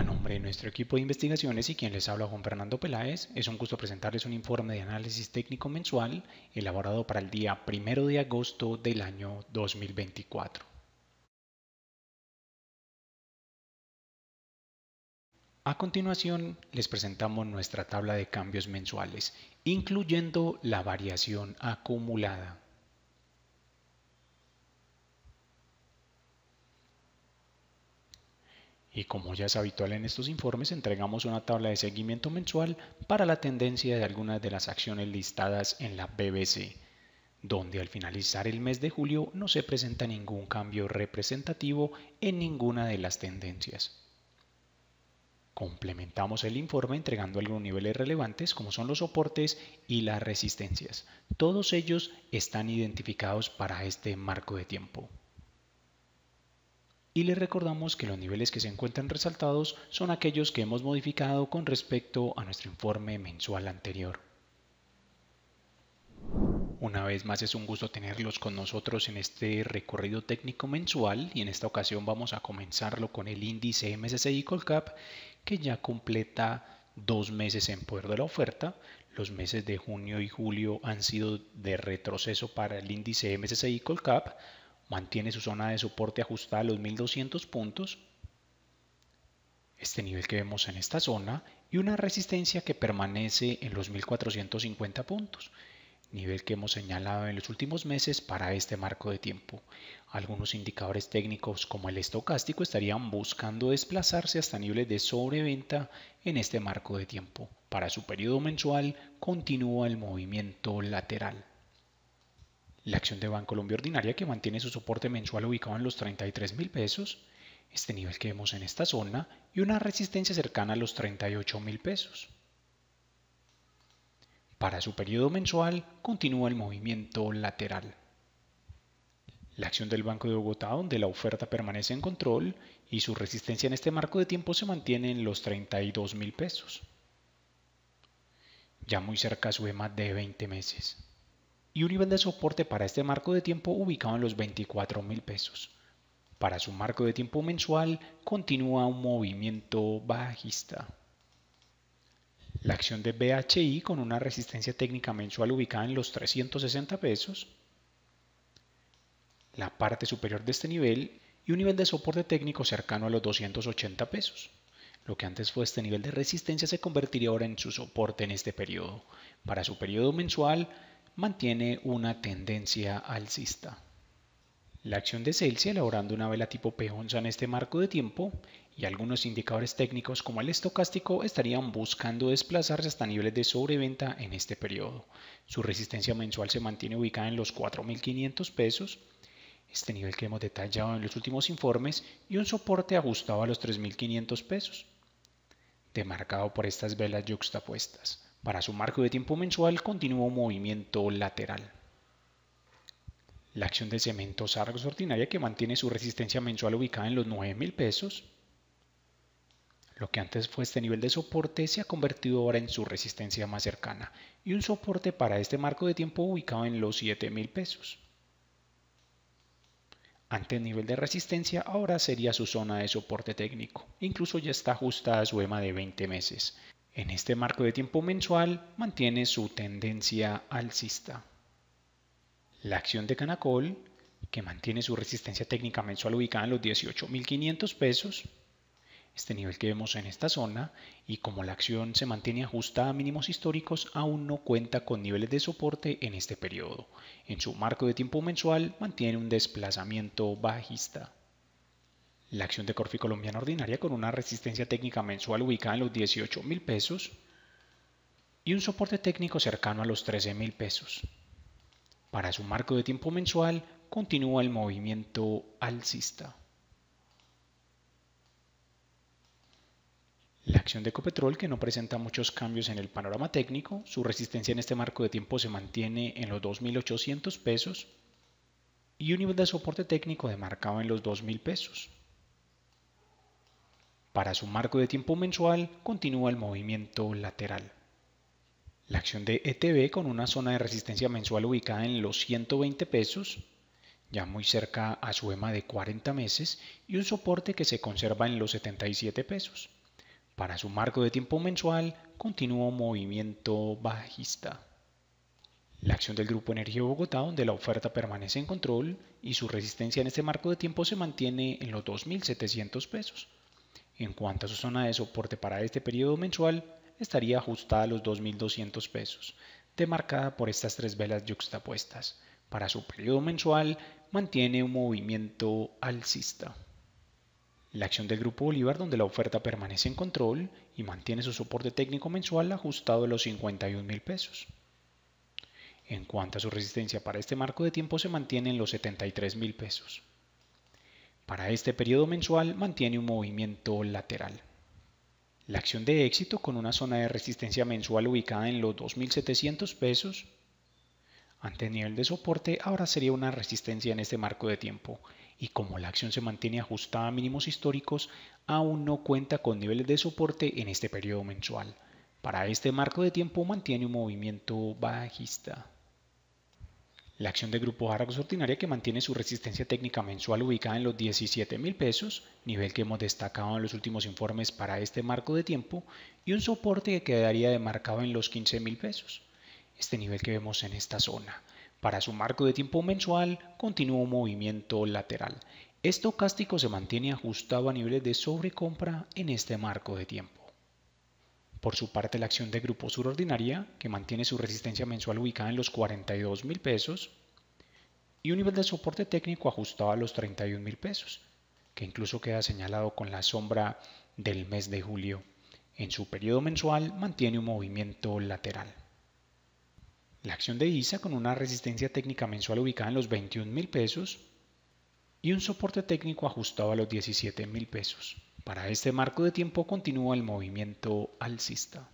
a nombre de nuestro equipo de investigaciones y quien les habla Juan Fernando Peláez, es un gusto presentarles un informe de análisis técnico mensual elaborado para el día 1 de agosto del año 2024. A continuación les presentamos nuestra tabla de cambios mensuales, incluyendo la variación acumulada. y como ya es habitual en estos informes, entregamos una tabla de seguimiento mensual para la tendencia de algunas de las acciones listadas en la BBC, donde al finalizar el mes de julio no se presenta ningún cambio representativo en ninguna de las tendencias. Complementamos el informe entregando algunos niveles relevantes como son los soportes y las resistencias. Todos ellos están identificados para este marco de tiempo y les recordamos que los niveles que se encuentran resaltados son aquellos que hemos modificado con respecto a nuestro informe mensual anterior. Una vez más es un gusto tenerlos con nosotros en este recorrido técnico mensual y en esta ocasión vamos a comenzarlo con el índice MSCI Colcap que ya completa dos meses en poder de la oferta. Los meses de junio y julio han sido de retroceso para el índice MSCI Colcap, mantiene su zona de soporte ajustada a los 1200 puntos, este nivel que vemos en esta zona, y una resistencia que permanece en los 1450 puntos, nivel que hemos señalado en los últimos meses para este marco de tiempo. Algunos indicadores técnicos como el estocástico estarían buscando desplazarse hasta niveles de sobreventa en este marco de tiempo. Para su periodo mensual continúa el movimiento lateral. La acción de Bancolombia Ordinaria, que mantiene su soporte mensual ubicado en los 33 mil pesos, este nivel que vemos en esta zona y una resistencia cercana a los 38 mil pesos. Para su periodo mensual continúa el movimiento lateral. La acción del Banco de Bogotá, donde la oferta permanece en control y su resistencia en este marco de tiempo se mantiene en los 32 mil pesos. Ya muy cerca sube su e de 20 meses y un nivel de soporte para este marco de tiempo ubicado en los 24 mil pesos. Para su marco de tiempo mensual continúa un movimiento bajista. La acción de BHI con una resistencia técnica mensual ubicada en los 360 pesos. La parte superior de este nivel y un nivel de soporte técnico cercano a los 280 pesos. Lo que antes fue este nivel de resistencia se convertiría ahora en su soporte en este periodo. Para su periodo mensual mantiene una tendencia alcista. La acción de Celsius elaborando una vela tipo p en este marco de tiempo y algunos indicadores técnicos como el estocástico estarían buscando desplazarse hasta niveles de sobreventa en este periodo. Su resistencia mensual se mantiene ubicada en los 4.500 pesos, este nivel que hemos detallado en los últimos informes, y un soporte ajustado a los 3.500 pesos, demarcado por estas velas yuxtapuestas. Para su marco de tiempo mensual continuó movimiento lateral. La acción de cemento Sargos ordinaria que mantiene su resistencia mensual ubicada en los 9000 pesos. Lo que antes fue este nivel de soporte se ha convertido ahora en su resistencia más cercana y un soporte para este marco de tiempo ubicado en los 7000 pesos. Ante el nivel de resistencia ahora sería su zona de soporte técnico, incluso ya está ajustada a su EMA de 20 meses, en este marco de tiempo mensual mantiene su tendencia alcista. La acción de Canacol, que mantiene su resistencia técnica mensual ubicada en los 18.500 pesos, este nivel que vemos en esta zona, y como la acción se mantiene ajustada a mínimos históricos, aún no cuenta con niveles de soporte en este periodo. En su marco de tiempo mensual mantiene un desplazamiento bajista. La acción de Corfi Colombiana ordinaria con una resistencia técnica mensual ubicada en los 18 mil pesos y un soporte técnico cercano a los 13 mil pesos. Para su marco de tiempo mensual continúa el movimiento alcista. La acción de Ecopetrol, que no presenta muchos cambios en el panorama técnico, su resistencia en este marco de tiempo se mantiene en los 2.800 pesos y un nivel de soporte técnico demarcado en los 2.000 pesos. Para su marco de tiempo mensual continúa el movimiento lateral. La acción de ETB con una zona de resistencia mensual ubicada en los 120 pesos, ya muy cerca a su EMA de 40 meses y un soporte que se conserva en los 77 pesos. Para su marco de tiempo mensual continúa movimiento bajista. La acción del Grupo Energía Bogotá, donde la oferta permanece en control y su resistencia en este marco de tiempo se mantiene en los 2.700 pesos. En cuanto a su zona de soporte para este periodo mensual, estaría ajustada a los 2.200 pesos, demarcada por estas tres velas yuxtapuestas. Para su periodo mensual, mantiene un movimiento alcista. La acción del Grupo Bolívar, donde la oferta permanece en control y mantiene su soporte técnico mensual ajustado a los $51,000. pesos. En cuanto a su resistencia para este marco de tiempo, se mantiene en los $73,000. pesos. Para este periodo mensual mantiene un movimiento lateral. La acción de éxito con una zona de resistencia mensual ubicada en los 2.700 pesos ante nivel de soporte ahora sería una resistencia en este marco de tiempo y como la acción se mantiene ajustada a mínimos históricos aún no cuenta con niveles de soporte en este periodo mensual. Para este marco de tiempo mantiene un movimiento bajista. La acción de Grupo Argos Ordinaria que mantiene su resistencia técnica mensual ubicada en los 17 mil pesos, nivel que hemos destacado en los últimos informes para este marco de tiempo, y un soporte que quedaría demarcado en los 15 mil pesos. Este nivel que vemos en esta zona. Para su marco de tiempo mensual, continúa un movimiento lateral. Estocástico se mantiene ajustado a niveles de sobrecompra en este marco de tiempo. Por su parte, la acción de grupo sur ordinaria, que mantiene su resistencia mensual ubicada en los 42 mil pesos, y un nivel de soporte técnico ajustado a los 31 mil pesos, que incluso queda señalado con la sombra del mes de julio. En su periodo mensual mantiene un movimiento lateral. La acción de ISA con una resistencia técnica mensual ubicada en los 21 mil pesos y un soporte técnico ajustado a los 17 mil pesos. Para este marco de tiempo continúa el movimiento alcista.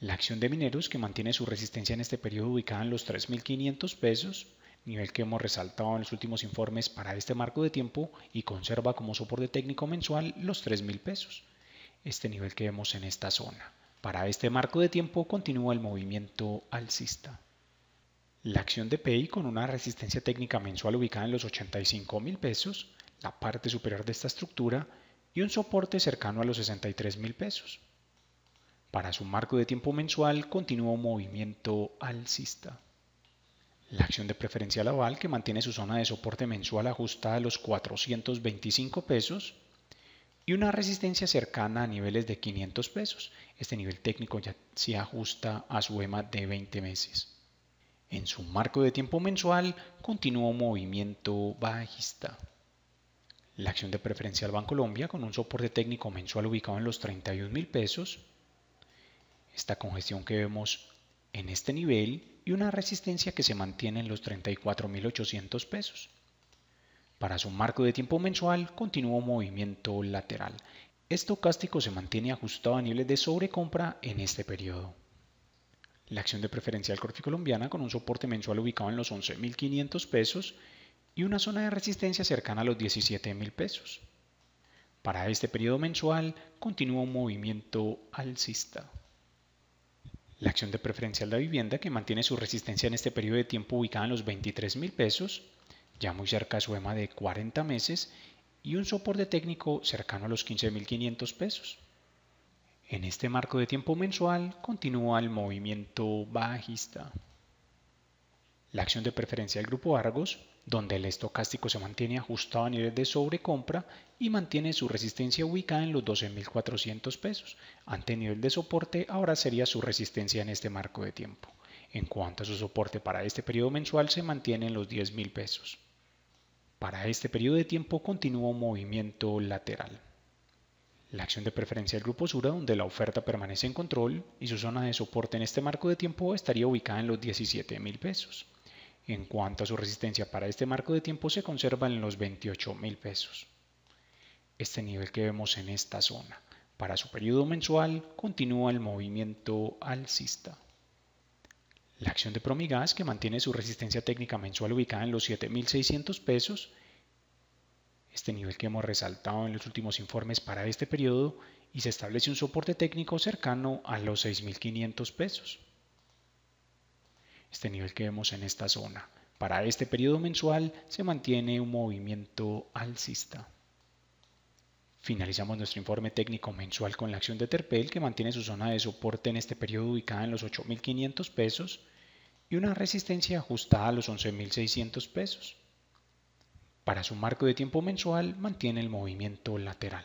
La acción de mineros que mantiene su resistencia en este periodo ubicada en los 3.500 pesos, nivel que hemos resaltado en los últimos informes para este marco de tiempo y conserva como soporte técnico mensual los 3.000 pesos, este nivel que vemos en esta zona. Para este marco de tiempo continúa el movimiento alcista. La acción de PI con una resistencia técnica mensual ubicada en los 85.000 pesos, la parte superior de esta estructura, y un soporte cercano a los 63 mil pesos. Para su marco de tiempo mensual continuó movimiento alcista. La acción de preferencia Laval, que mantiene su zona de soporte mensual ajustada a los 425 pesos y una resistencia cercana a niveles de 500 pesos. Este nivel técnico ya se ajusta a su EMA de 20 meses. En su marco de tiempo mensual continuó movimiento bajista. La acción de preferencial Bancolombia con un soporte técnico mensual ubicado en los 31 mil pesos. Esta congestión que vemos en este nivel y una resistencia que se mantiene en los 34.800 pesos. Para su marco de tiempo mensual continuó movimiento lateral. Esto Estocástico se mantiene ajustado a niveles de sobrecompra en este periodo. La acción de preferencial Corte Colombiana con un soporte mensual ubicado en los 11.500 pesos y una zona de resistencia cercana a los 17 mil pesos. Para este periodo mensual continúa un movimiento alcista. La acción de preferencial de vivienda, que mantiene su resistencia en este periodo de tiempo ubicada en los 23 mil pesos, ya muy cerca e de su EMA de 40 meses, y un soporte técnico cercano a los 15.500 pesos. En este marco de tiempo mensual continúa el movimiento bajista la acción de preferencia del grupo Argos, donde el estocástico se mantiene ajustado a nivel de sobrecompra y mantiene su resistencia ubicada en los 12.400 pesos. Ante nivel de soporte, ahora sería su resistencia en este marco de tiempo. En cuanto a su soporte para este periodo mensual, se mantiene en los 10.000 pesos. Para este periodo de tiempo continúa un movimiento lateral. La acción de preferencia del grupo Sura, donde la oferta permanece en control y su zona de soporte en este marco de tiempo estaría ubicada en los 17.000 pesos. En cuanto a su resistencia para este marco de tiempo se conserva en los $28,000. pesos. Este nivel que vemos en esta zona para su periodo mensual continúa el movimiento alcista. La acción de Promigas, que mantiene su resistencia técnica mensual ubicada en los 7.600 pesos, este nivel que hemos resaltado en los últimos informes para este periodo, y se establece un soporte técnico cercano a los 6.500 pesos este nivel que vemos en esta zona. Para este periodo mensual se mantiene un movimiento alcista. Finalizamos nuestro informe técnico mensual con la acción de Terpel que mantiene su zona de soporte en este periodo ubicada en los 8.500 pesos y una resistencia ajustada a los 11.600 pesos. Para su marco de tiempo mensual mantiene el movimiento lateral.